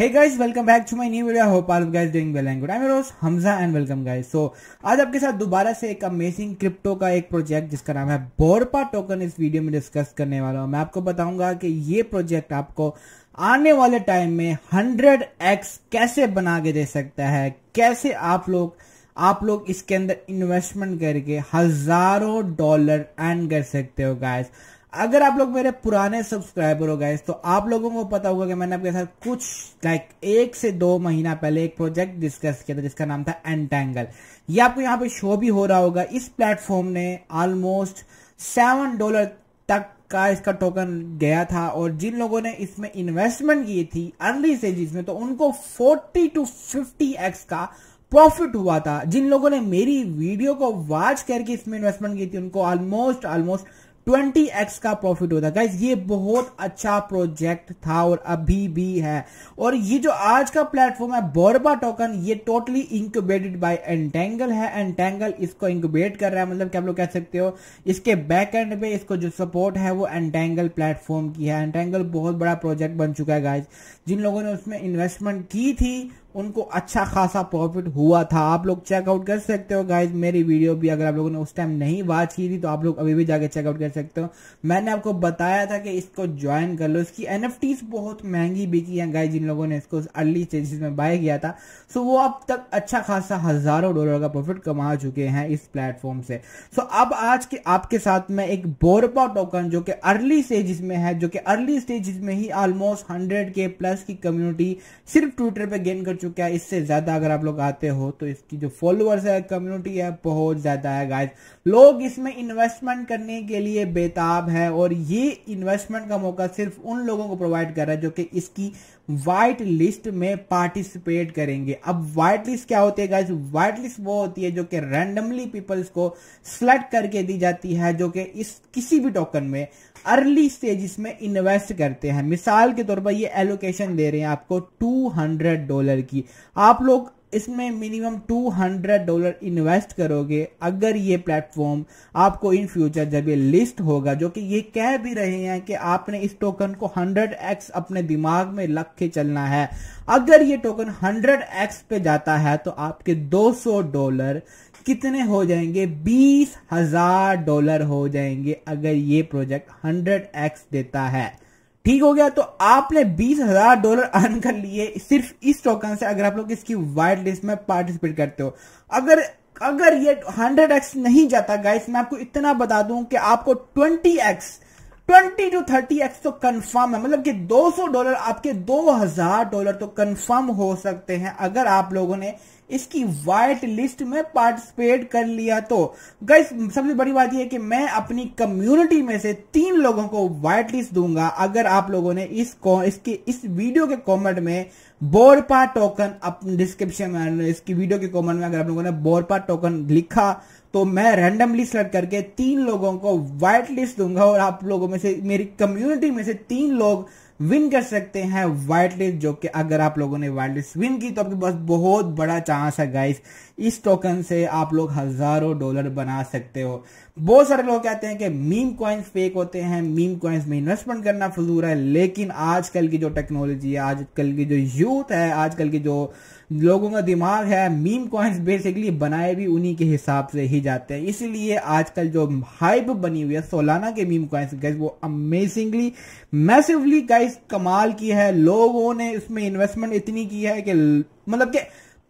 Hey guys, welcome back to my new video. I hope all of you guys doing well and good. I'm your host Hamza and welcome guys. So आज आपके साथ दोबारा से एक amazing crypto का एक project जिसका नाम है बोरपा टोकन इस वीडियो में डिस्कस करने वाला हूँ मैं आपको बताऊंगा कि ये प्रोजेक्ट आपको आने वाले टाइम में 100x कैसे बना के दे सकता है कैसे आप लोग आप लोग इसके अंदर इन्वेस्टमेंट करके हजारों डॉलर अर्न कर सकते हो गाइस अगर आप लोग मेरे पुराने सब्सक्राइबर हो गए तो आप लोगों को पता होगा कि मैंने आपके साथ कुछ लाइक एक से दो महीना पहले एक प्रोजेक्ट डिस्कस किया था जिसका नाम था एंटेंगल ये आपको यहाँ पे शो भी हो रहा होगा इस प्लेटफॉर्म ने ऑलमोस्ट सेवन डॉलर तक का इसका टोकन गया था और जिन लोगों ने इसमें इन्वेस्टमेंट की थी अर्ली स्टेजेस में तो उनको फोर्टी टू फिफ्टी एक्स का प्रॉफिट हुआ था जिन लोगों ने मेरी वीडियो को वॉच करके इसमें इन्वेस्टमेंट की थी उनको ऑलमोस्ट ऑलमोस्ट ट्वेंटी एक्स का प्रॉफिट होता गाइज ये बहुत अच्छा प्रोजेक्ट था और अभी भी है और ये जो आज का प्लेटफॉर्म है बोरबा टोकन ये टोटली इंक्यूबेटेड बाय एंटेंगल है एंटेंगल इसको इंक्यूबेट कर रहा है मतलब क्या आप लोग कह सकते हो इसके बैक एंड पे इसको जो सपोर्ट है वो एंटेंगल प्लेटफॉर्म की है एंटेंगल बहुत बड़ा प्रोजेक्ट बन चुका है गाइज जिन लोगों ने उसमें इन्वेस्टमेंट की थी उनको अच्छा खासा प्रॉफिट हुआ था आप लोग चेकआउट कर सकते हो गाइज मेरी वीडियो भी अगर आप लोगों ने उस टाइम नहीं वॉच की थी तो आप लोग अभी भी जाके चेकआउट कर सकते हो मैंने आपको बताया था कि इसको ज्वाइन कर लो इसकी एन बहुत महंगी बिकी है गाइज जिन लोगों ने इसको अर्ली स्टेजेस में बाय किया था सो वो अब तक अच्छा खासा हजारों डॉलर का प्रॉफिट कमा चुके हैं इस प्लेटफॉर्म से सो अब आज के आपके साथ में एक बोरपा टोकन जो कि अर्ली स्टेजेस में है जो कि अर्ली स्टेजेस में ही ऑलमोस्ट हंड्रेड के प्लस की कम्युनिटी सिर्फ ट्विटर पर गेन कर चुका है इससे ज़्यादा अगर आप लोग आते हो तो इसकी जो फॉलोअर्स है कम्युनिटी है बहुत ज़्यादा है गाइज लोग इसमें इन्वेस्टमेंट करने के लिए बेताब है और ये इन्वेस्टमेंट का मौका सिर्फ उन लोगों को प्रोवाइड कर रहा है जो कि इसकी व्हाइट लिस्ट में पार्टिसिपेट करेंगे अब व्हाइट लिस्ट क्या होती है गाइज व्हाइट लिस्ट वो होती है जो कि रैंडमली पीपल्स को सिलेक्ट करके दी जाती है जो कि इस किसी भी टोकन में अर्ली स्टेज में इन्वेस्ट करते हैं मिसाल के तौर पर ये एलोकेशन दे रहे हैं आपको 200 डॉलर की आप लोग इसमें मिनिमम 200 डॉलर इन्वेस्ट करोगे अगर ये प्लेटफॉर्म आपको इन फ्यूचर जब ये लिस्ट होगा जो कि ये कह भी रहे हैं कि आपने इस टोकन को 100x अपने दिमाग में रख के चलना है अगर ये टोकन 100x पे जाता है तो आपके 200 डॉलर कितने हो जाएंगे बीस हजार डॉलर हो जाएंगे अगर ये प्रोजेक्ट 100x देता है ठीक हो गया तो आपने बीस हजार डॉलर अर्न कर लिए सिर्फ इस टोकन से अगर आप लोग इसकी वाइट लिस्ट में पार्टिसिपेट करते हो अगर अगर ये हंड्रेड एक्स नहीं जाता गाइस मैं आपको इतना बता दूं कि आपको twenty X twenty to thirty X तो कंफर्म है मतलब कि 200 डॉलर आपके 2000 डॉलर तो कंफर्म हो सकते हैं अगर आप लोगों ने इसकी वाइट लिस्ट में पार्टिसिपेट कर लिया तो गई सबसे बड़ी बात यह है कि मैं अपनी कम्युनिटी में से तीन लोगों को वाइट लिस्ट दूंगा अगर आप लोगों ने इस इसके इस वीडियो के कमेंट में बोरपा टोकन अपने डिस्क्रिप्शन में इसकी वीडियो के कमेंट में अगर आप लोगों ने बोरपा टोकन लिखा तो मैं रैंडमली सेलेक्ट करके तीन लोगों को वाइट लिस्ट दूंगा और आप लोगों में से मेरी कम्युनिटी में से तीन लोग विन कर सकते हैं वाइट लिस्ट जो कि अगर आप लोगों ने वाइट लिस्ट विन की तो आपके पास बहुत बड़ा चांस है गाइस इस टोकन से आप लोग हजारों डॉलर बना सकते हो बहुत सारे लोग कहते हैं कि मीम कॉइन्स फेक होते हैं मीम कॉइन्स में इन्वेस्टमेंट करना फजूर है लेकिन आजकल की जो टेक्नोलॉजी है आजकल की जो यूथ है आजकल की जो लोगों का दिमाग है मीम कॉइन्स बेसिकली बनाए भी उन्हीं के हिसाब से ही जाते हैं इसलिए आजकल जो हाइप बनी हुई है सोलाना के मीम कॉइन्स गाइस वो अमेजिंगली मैसिवली गाइस कमाल की है लोगों ने इसमें इन्वेस्टमेंट इतनी की है कि मतलब कि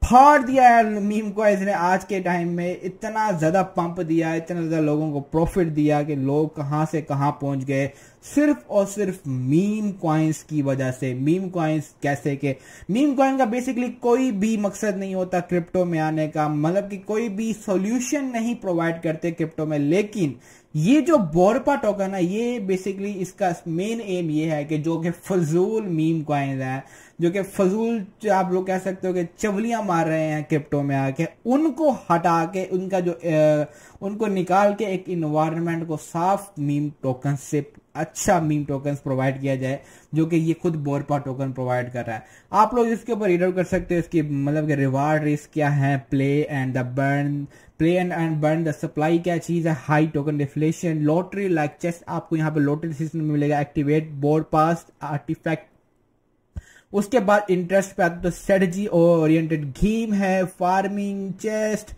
फाड़ दिया यार मीम को इसने आज के टाइम में इतना ज़्यादा पंप दिया इतना ज़्यादा लोगों को प्रॉफिट दिया कि लोग कहां से कहां पहुंच गए सिर्फ और सिर्फ मीम क्वाइंस की वजह से मीम क्वाइंस कैसे के मीम क्वाइन का बेसिकली कोई भी मकसद नहीं होता क्रिप्टो में आने का मतलब कि कोई भी सॉल्यूशन नहीं प्रोवाइड करते क्रिप्टो में लेकिन ये जो बोरपा टोकन है ये बेसिकली इसका मेन एम ये है कि जो कि फजूल मीम कॉइन्स है जो कि फजूल आप लोग कह सकते हो कि चवलियां मार रहे हैं क्रिप्टो में आके उनको हटा के उनका जो ए, उनको निकाल के एक इन्वायरमेंट को साफ मीम टोकन से अच्छा मीम टोकन प्रोवाइड किया जाए जो कि ये खुद बोरपा टोकन प्रोवाइड कर रहा है आप लोग इसके ऊपर रीड आउट कर सकते हो इसकी मतलब कि रिवार्ड रिस्क क्या है play and the burn play and and burn the supply क्या चीज है high token deflation lottery like chest आपको यहाँ पे लॉटरी सिस्टम मिलेगा एक्टिवेट बोर्ड पास आर्टिफैक्ट उसके बाद इंटरेस्ट पे आते तो स्ट्रेटजी ओरिएंटेड गेम है फार्मिंग चेस्ट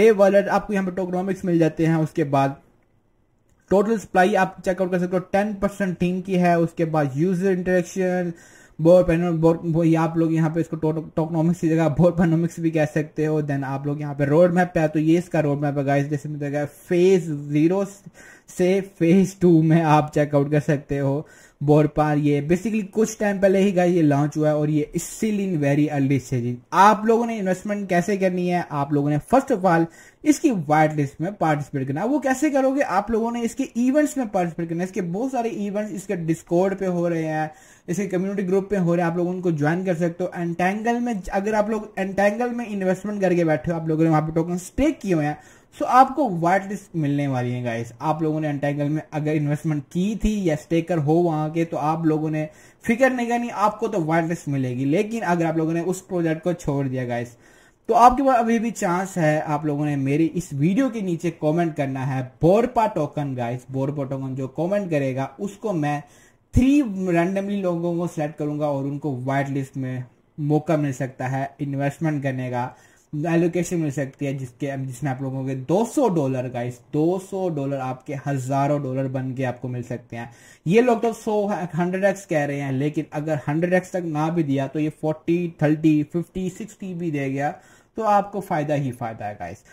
डे वॉलेट आपको यहाँ पे टोकनॉमिक्स मिल जाते हैं उसके बाद टोटल सप्लाई आप चेकआउट कर सकते हो टेन परसेंट टीम की है उसके बाद यूजर इंटरेक्शन बोर पेनो बोर वही आप लोग यहाँ पे इसको टोकनॉमिक्स की जगह बोर पेनोमिक्स भी कह सकते हो देन आप लोग यहाँ पे रोड मैप पे तो ये इसका रोड मैप है गाइस जैसे मिल जाएगा फेज जीरो से फेज टू में आप चेकआउट कर सकते हो बोरपार ये बेसिकली कुछ टाइम पहले ही गाइस ये लॉन्च हुआ है और ये still in very early stage आप लोगों ने इन्वेस्टमेंट कैसे करनी है आप लोगों ने फर्स्ट ऑफ ऑल इसकी वाइट लिस्ट में पार्टिसिपेट करना वो कैसे करोगे आप लोगों ने इसके इवेंट्स में पार्टिसिपेट करना इसके बहुत सारे इवेंट्स इसके डिस्कॉर्ड पे हो रहे हैं इसके कम्युनिटी ग्रुप पे हो रहे हैं आप लोग उनको ज्वाइन कर सकते हो एंटेंगल में अगर आप लोग एंटेंगल में इन्वेस्टमेंट करके बैठे हो आप लोगों ने वहां पर टोकन स्टेक किए हुए हैं सो so, आपको वाइट लिस्ट मिलने वाली है गाइस आप लोगों ने अंटाइगल में अगर इन्वेस्टमेंट की थी या स्टेकर हो वहां के तो आप लोगों ने फिक्र नहीं करनी आपको तो वाइट लिस्ट मिलेगी लेकिन अगर आप लोगों ने उस प्रोजेक्ट को छोड़ दिया गाइस तो आपके पास अभी भी चांस है आप लोगों ने मेरी इस वीडियो के नीचे कॉमेंट करना है Borpa token guys Borpa token जो कॉमेंट करेगा उसको मैं थ्री रैंडमली लोगों को सेलेक्ट करूंगा और उनको व्हाइट लिस्ट में मौका मिल सकता है इन्वेस्टमेंट करने का एलोकेशन मिल सकती है जिसके जिसमें आप लोगों के 200 डॉलर का इस दो डॉलर आपके हजारों डॉलर बन के आपको मिल सकते हैं ये लोग तो सौ हंड्रेड एक्स कह रहे हैं लेकिन अगर हंड्रेड एक्स तक ना भी दिया तो ये फोर्टी थर्टी फिफ्टी सिक्सटी भी दे गया तो आपको फायदा ही फायदा है गाइस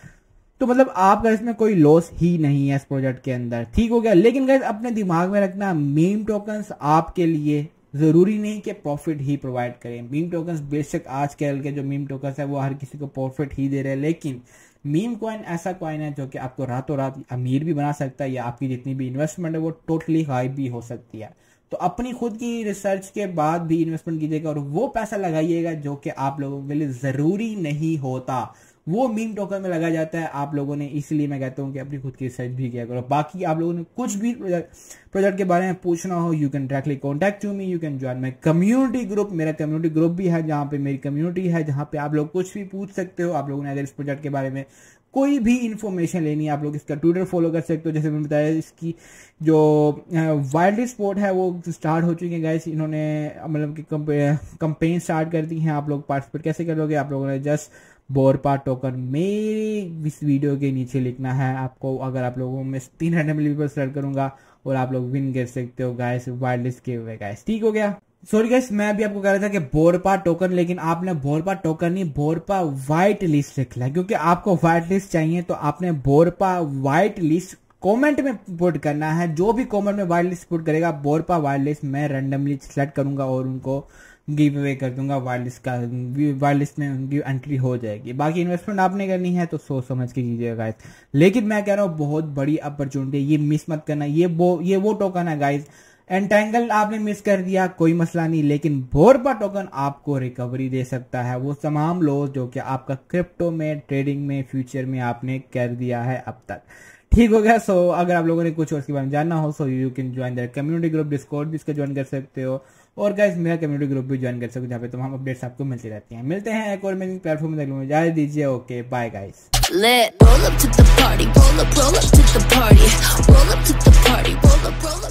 तो मतलब आपका इसमें कोई लॉस ही नहीं है इस प्रोजेक्ट के अंदर ठीक हो गया लेकिन गैस अपने दिमाग में रखना मीम टोकन आपके लिए ज़रूरी नहीं कि प्रॉफिट ही प्रोवाइड करें मीम टोकन बेशक आजकल के जो मीम टोकन है वो हर किसी को प्रॉफिट ही दे रहे हैं लेकिन मीम कॉइन ऐसा कॉइन है जो कि आपको रातों रात अमीर भी बना सकता है या आपकी जितनी भी इन्वेस्टमेंट है वो टोटली हाई भी हो सकती है तो अपनी खुद की रिसर्च के बाद भी इन्वेस्टमेंट कीजिएगा और वो पैसा लगाइएगा जो कि आप लोगों के लिए ज़रूरी नहीं होता वो मीम टोकन में लगाया जाता है आप लोगों ने इसलिए मैं कहता हूँ कि अपनी खुद की रिसर्च भी किया करो बाकी आप लोगों ने कुछ भी प्रोजेक्ट के बारे में पूछना हो you can directly contact to me you can join my community group मेरा कम्युनिटी ग्रुप भी है जहाँ पे मेरी कम्युनिटी है जहाँ पे आप लोग कुछ भी पूछ सकते हो आप लोगों ने अगर इस प्रोजेक्ट के बारे में कोई भी इन्फॉर्मेशन लेनी है आप लोग इसका ट्विटर फॉलो कर सकते हो जैसे मैंने बताया इसकी जो वाइल्ड स्पोर्ट है वो स्टार्ट हो चुकी है गैस इन्होंने मतलब कि कंपेन स्टार्ट कर दी है आप लोग पार्टिसिपेट कैसे कर लोगे आप लोगों ने जस्ट बोरपा टोकन मेरी इस वीडियो के नीचे लिखना है आपको अगर आप लोगों में तीन हंड्रेड मिली पर स्टार्ट करूंगा और आप लोग विन कर सकते हो गाइस वायरलेस के हुए गाइस ठीक हो गया सॉरी गाइस मैं अभी आपको कह रहा था कि बोरपा टोकन लेकिन आपने बोरपा टोकन नहीं बोरपा व्हाइट लिस्ट लिख लिया क्योंकि आपको व्हाइट लिस्ट चाहिए तो आपने बोरपा व्हाइट लिस्ट कमेंट में पुट करना है जो भी कमेंट में वाइल्ड लिस्ट पुट करेगा बोरपा वाइल्ड लिस्ट मैं रैंडमली सेलेक्ट करूंगा और उनको गिव अवे कर दूंगा वायरलेस का वायरलेस में उनकी एंट्री हो जाएगी बाकी इन्वेस्टमेंट आपने करनी है तो सोच समझ के कीजिएगा गाइस लेकिन मैं कह रहा हूँ बहुत बड़ी अपॉर्चुनिटी ये मिस मत करना ये वो ये वो टोकन है गाइस एंटेंगल आपने मिस कर दिया कोई मसला नहीं लेकिन भोरपा टोकन आपको रिकवरी दे सकता है वो तमाम लोस जो कि आपका क्रिप्टो में ट्रेडिंग में फ्यूचर में आपने कर दिया है अब तक ठीक हो गया सो so, अगर आप लोगों ने कुछ और इसके बारे में जानना हो so you can join that community group discord भी इसका ज्वाइन कर सकते हो और गाइज मेरा कम्युनिटी ग्रुप भी ज्वाइन कर सकते हो जहाँ पे तमाम अपडेट्स आपको मिलती रहती हैं मिलते हैं एक और मेरी प्लेटफॉर्म में देख लो जा दीजिए ओके बाय गाइज